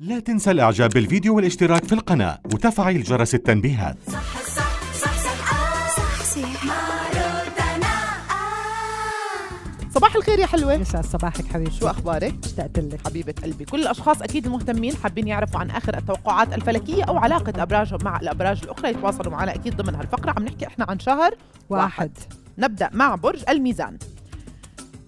لا تنسى الاعجاب بالفيديو والاشتراك في القناة وتفعيل جرس التنبيهات صباح الخير يا حلوة مساء صباحك حبيبي شو أخبارك؟ اشتقت لك حبيبة قلبي كل الأشخاص أكيد المهتمين حابين يعرفوا عن آخر التوقعات الفلكية أو علاقة أبراجهم مع الأبراج الأخرى يتواصلوا معنا أكيد ضمن هالفقرة عم نحكي إحنا عن شهر واحد, واحد. نبدأ مع برج الميزان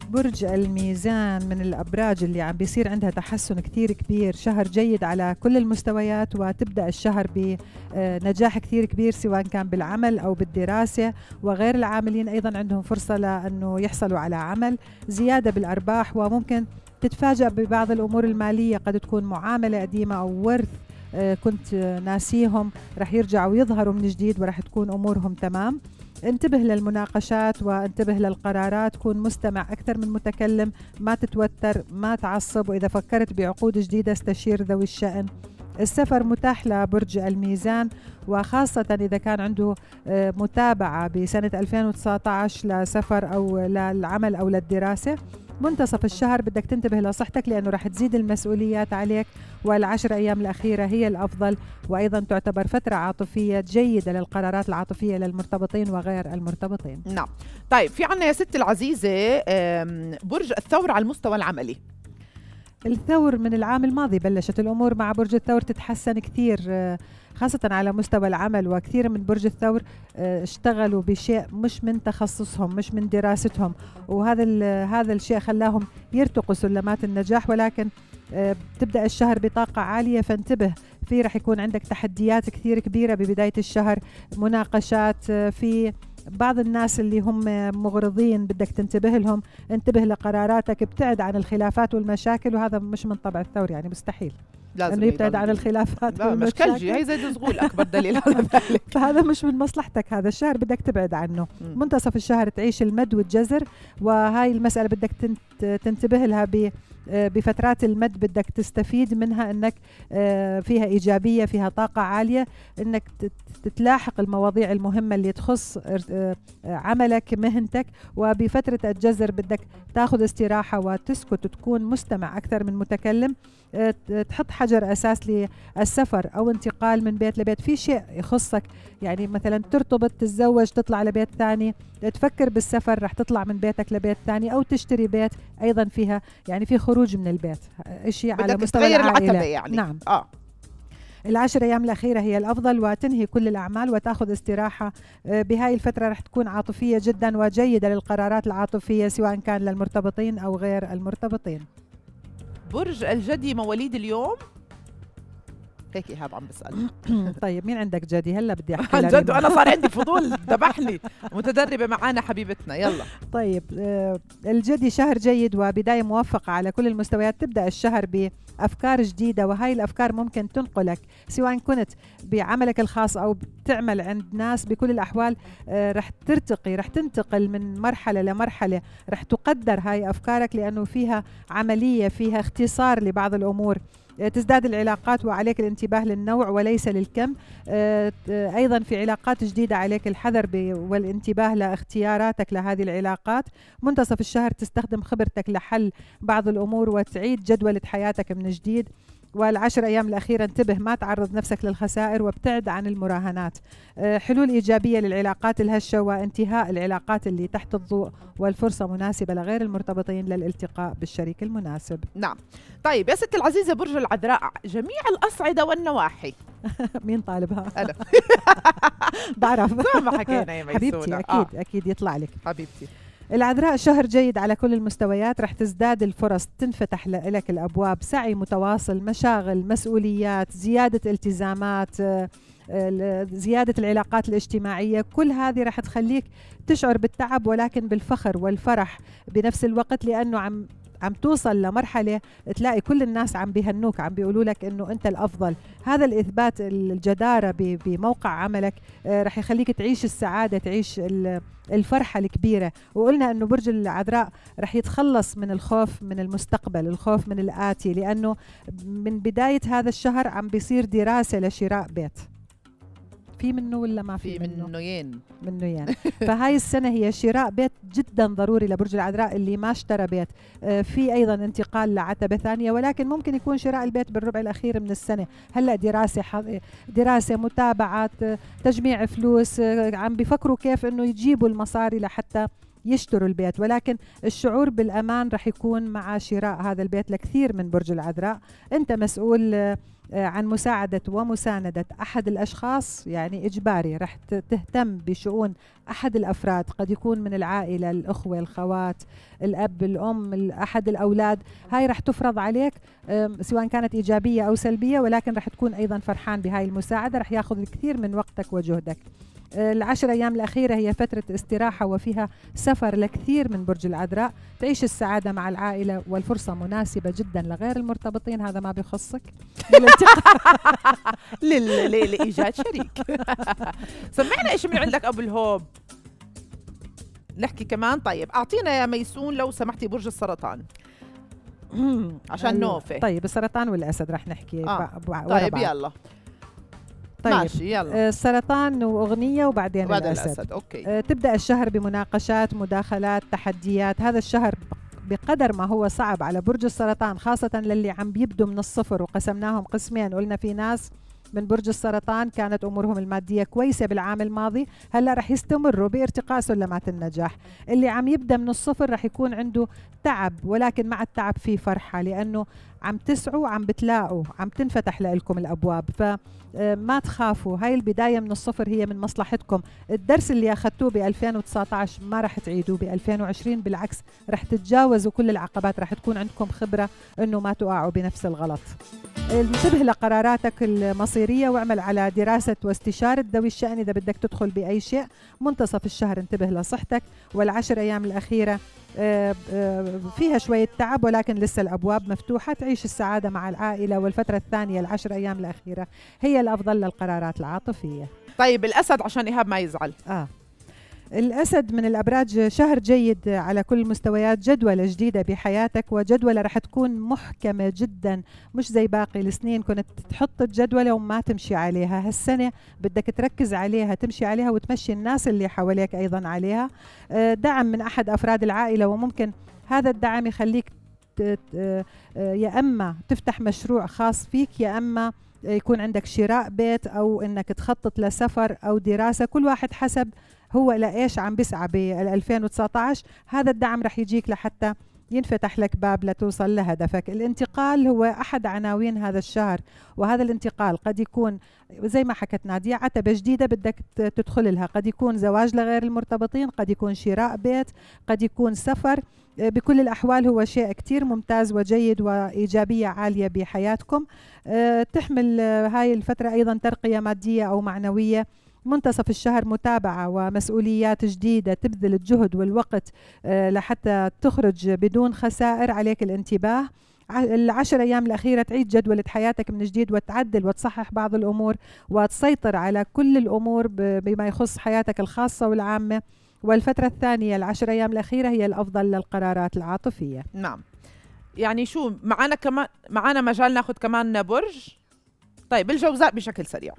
برج الميزان من الأبراج اللي عم بيصير عندها تحسن كثير كبير شهر جيد على كل المستويات وتبدأ الشهر بنجاح كثير كبير سواء كان بالعمل أو بالدراسة وغير العاملين أيضا عندهم فرصة لأنه يحصلوا على عمل زيادة بالأرباح وممكن تتفاجأ ببعض الأمور المالية قد تكون معاملة قديمة أو ورث آه، كنت ناسيهم رح يرجعوا يظهروا من جديد ورح تكون أمورهم تمام انتبه للمناقشات وانتبه للقرارات كون مستمع أكثر من متكلم ما تتوتر ما تعصب وإذا فكرت بعقود جديدة استشير ذوي الشأن السفر متاح لبرج الميزان وخاصة إذا كان عنده آه، متابعة بسنة 2019 لسفر أو للعمل أو للدراسة منتصف الشهر بدك تنتبه لصحتك لأنه رح تزيد المسؤوليات عليك والعشر أيام الأخيرة هي الأفضل وأيضا تعتبر فترة عاطفية جيدة للقرارات العاطفية للمرتبطين وغير المرتبطين نعم طيب في عنا يا ستي العزيزة برج الثور على المستوى العملي الثور من العام الماضي بلشت الامور مع برج الثور تتحسن كثير آه، خاصة على مستوى العمل وكثير من برج الثور آه، اشتغلوا بشيء مش من تخصصهم مش من دراستهم وهذا هذا الشيء خلاهم يرتقوا سلمات النجاح ولكن آه، بتبدا الشهر بطاقه عاليه فانتبه في رح يكون عندك تحديات كثير كبيره ببدايه الشهر مناقشات آه، في بعض الناس اللي هم مغرضين بدك تنتبه لهم انتبه لقراراتك ابتعد عن الخلافات والمشاكل وهذا مش من طبع الثور يعني مستحيل لازم انه يبتعد عن الخلافات لا مش كلجي هي زي الزغول اكبر دليل على ذلك فهذا مش من مصلحتك هذا الشهر بدك تبعد عنه منتصف الشهر تعيش المد والجزر وهاي المساله بدك تنتبه لها ب آه، بفترات المد بدك تستفيد منها انك آه، فيها ايجابيه فيها طاقه عاليه انك تتلاحق المواضيع المهمه اللي تخص آه، عملك مهنتك وبفتره الجزر بدك تاخذ استراحه وتسكت وتكون مستمع اكثر من متكلم تحط حجر اساس للسفر او انتقال من بيت لبيت في شيء يخصك يعني مثلا ترتبط تتزوج تطلع لبيت ثاني تفكر بالسفر رح تطلع من بيتك لبيت ثاني او تشتري بيت ايضا فيها يعني في خروج الخروج من البيت شيء على مستوى العائلة. العتبة يعني نعم اه العشر أيام الأخيرة هي الأفضل وتنهي كل الأعمال وتأخذ استراحة آه، بهاي الفترة رح تكون عاطفية جدا وجيدة للقرارات العاطفية سواء كان للمرتبطين أو غير المرتبطين برج الجدي مواليد اليوم هيك ايهاب عم بسال طيب مين عندك جدي هلا بدي احكي عن جد انا صار عندي فضول ذبحني متدربه معانا حبيبتنا يلا طيب آه، الجدي شهر جيد وبدايه موفقه على كل المستويات تبدا الشهر بافكار جديده وهي الافكار ممكن تنقلك سواء كنت بعملك الخاص او بتعمل عند ناس بكل الاحوال آه، رح ترتقي رح تنتقل من مرحله لمرحله رح تقدر هاي افكارك لانه فيها عمليه فيها اختصار لبعض الامور آه، تزداد العلاقات وعليك الانتباه للنوع وليس للكم آه، آه، أيضا في علاقات جديدة عليك الحذر والانتباه لاختياراتك لهذه العلاقات منتصف الشهر تستخدم خبرتك لحل بعض الأمور وتعيد جدولة حياتك من جديد والعشر أيام الأخيرة انتبه ما تعرض نفسك للخسائر وابتعد عن المراهنات آه، حلول إيجابية للعلاقات الهشة وانتهاء العلاقات اللي تحت الضوء والفرصة مناسبة لغير المرتبطين للالتقاء بالشريك المناسب نعم طيب يا ست العزيزة برج العذراء جميع الأصعدة والنواحي مين طالبها؟ أنا بعرف ما حكينا يا ميسونة حبيبتي أكيد آه. أكيد يطلع لك حبيبتي العذراء شهر جيد على كل المستويات رح تزداد الفرص تنفتح لك الأبواب سعي متواصل مشاغل مسؤوليات زيادة التزامات آه، زيادة العلاقات الاجتماعية كل هذه راح تخليك تشعر بالتعب ولكن بالفخر والفرح بنفس الوقت لأنه عم عم توصل لمرحله تلاقي كل الناس عم بيهنوك عم بيقولوا لك انه انت الافضل هذا الاثبات الجداره بموقع عملك آه، رح يخليك تعيش السعاده تعيش الفرحة الكبيرة وقلنا أنه برج العذراء رح يتخلص من الخوف من المستقبل الخوف من الآتي لأنه من بداية هذا الشهر عم بيصير دراسة لشراء بيت في منه ولا ما في, في منه؟ منه ين منه ين فهاي السنة هي شراء بيت جدا ضروري لبرج العذراء اللي ما اشترى بيت آه، في أيضا انتقال لعتبة ثانية ولكن ممكن يكون شراء البيت بالربع الأخير من السنة هلأ دراسة دراسة متابعات آه، تجميع فلوس آه، عم بيفكروا كيف أنه يجيبوا المصاري لحتى يشتروا البيت ولكن الشعور بالامان رح يكون مع شراء هذا البيت لكثير من برج العذراء انت مسؤول آه، عن مساعدة ومساندة أحد الأشخاص يعني إجباري رح تهتم بشؤون أحد الأفراد قد يكون من العائلة الأخوة الخوات الأب الأم أحد الأولاد هاي رح تفرض عليك سواء كانت إيجابية أو سلبية ولكن رح تكون أيضا فرحان بهاي المساعدة رح ياخذ الكثير من وقتك وجهدك العشر أيام الأخيرة هي فترة استراحة وفيها سفر لكثير من برج العذراء تعيش السعادة مع العائلة والفرصة مناسبة جدا لغير المرتبطين هذا ما بيخصك لإيجاد شريك سمعنا إيش من عندك أبو الهوب نحكي كمان طيب أعطينا يا ميسون لو سمحتي برج السرطان عشان أيوه. نوفي طيب السرطان والاسد رح نحكي آه. طيب يلا طيب ماشي يلا السرطان آه، واغنيه وبعدين وبعدين الاسد, الأسد. اوكي آه، تبدا الشهر بمناقشات مداخلات تحديات هذا الشهر بقدر ما هو صعب على برج السرطان خاصة للي عم بيبدوا من الصفر وقسمناهم قسمين قلنا في ناس من برج السرطان كانت امورهم الماديه كويسه بالعام الماضي هلا رح يستمروا بارتقاء سلمات النجاح اللي عم يبدا من الصفر رح يكون عنده تعب ولكن مع التعب في فرحه لانه عم تسعوا عم بتلاقوا عم تنفتح لكم الابواب فما آه، تخافوا هاي البدايه من الصفر هي من مصلحتكم الدرس اللي اخذتوه ب 2019 ما رح تعيدوه ب 2020 بالعكس رح تتجاوزوا كل العقبات رح تكون عندكم خبره انه ما تقعوا بنفس الغلط انتبه لقراراتك المصيريه واعمل على دراسه واستشاره ذوي الشان اذا بدك تدخل باي شيء منتصف الشهر انتبه لصحتك والعشر ايام الاخيره آه، آه، فيها شويه تعب ولكن لسه الابواب مفتوحه نعيش السعادة مع العائلة والفترة الثانية العشر أيام الأخيرة هي الأفضل للقرارات العاطفية طيب الأسد عشان إيهاب ما يزعل آه الأسد من الأبراج شهر جيد على كل المستويات جدولة جديدة بحياتك وجدولة رح تكون محكمة جدا مش زي باقي السنين كنت تحط الجدولة وما تمشي عليها هالسنة بدك تركز عليها تمشي عليها وتمشي الناس اللي حواليك أيضا عليها آه، دعم من أحد أفراد العائلة وممكن هذا الدعم يخليك آه، يا اما تفتح مشروع خاص فيك يا اما يكون عندك شراء بيت او انك تخطط لسفر او دراسه كل واحد حسب هو لايش عم بيسعى بال 2019 هذا الدعم رح يجيك لحتى ينفتح لك باب لتوصل لهدفك الانتقال هو أحد عناوين هذا الشهر وهذا الانتقال قد يكون زي ما حكت نادية عتبة جديدة بدك تدخل لها قد يكون زواج لغير المرتبطين قد يكون شراء بيت قد يكون سفر آه، بكل الأحوال هو شيء كتير ممتاز وجيد وإيجابية عالية بحياتكم آه، تحمل آه، هاي الفترة أيضا ترقية مادية أو معنوية منتصف الشهر متابعة ومسؤوليات جديدة تبذل الجهد والوقت آه، لحتى تخرج بدون خسائر عليك الانتباه العشر أيام الأخيرة تعيد جدولة حياتك من جديد وتعدل وتصحح بعض الأمور وتسيطر على كل الأمور بما يخص حياتك الخاصة والعامة والفترة الثانية العشر أيام الأخيرة هي الأفضل للقرارات العاطفية نعم يعني شو معنا كمان معنا مجال ناخذ كمان برج طيب الجوزاء بشكل سريع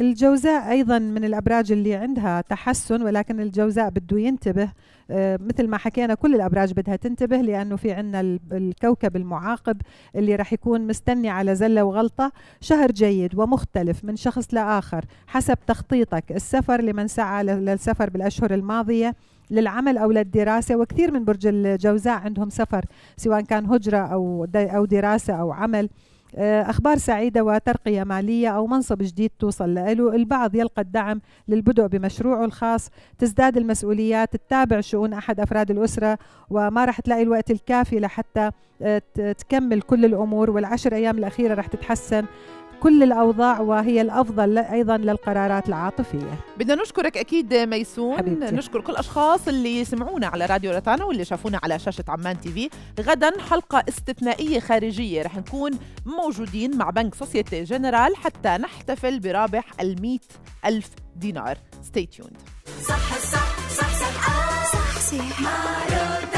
الجوزاء ايضا من الابراج اللي عندها تحسن ولكن الجوزاء بده ينتبه آه، مثل ما حكينا كل الابراج بدها تنتبه لانه في عندنا الكوكب المعاقب اللي راح يكون مستني على زله وغلطه شهر جيد ومختلف من شخص لاخر حسب تخطيطك السفر لمن سعى للسفر بالاشهر الماضيه للعمل او للدراسه وكثير من برج الجوزاء عندهم سفر سواء كان هجره او او دراسه او عمل آه، أخبار سعيدة وترقية مالية أو منصب جديد توصل له البعض يلقى الدعم للبدء بمشروعه الخاص تزداد المسؤوليات تتابع شؤون أحد أفراد الأسرة وما رح تلاقي الوقت الكافي لحتى آه، تكمل كل الأمور والعشر أيام الأخيرة رح تتحسن كل الأوضاع وهي الأفضل أيضا للقرارات العاطفية بدنا نشكرك أكيد ميسون حبيبتي. نشكر كل الأشخاص اللي سمعونا على راديو رتانا واللي شافونا على شاشة عمان تي في غدا حلقة استثنائية خارجية رح نكون موجودين مع بنك سوسيتي جنرال حتى نحتفل برابح ال ألف دينار ستي تيوند صح صح صح صح صح صح مع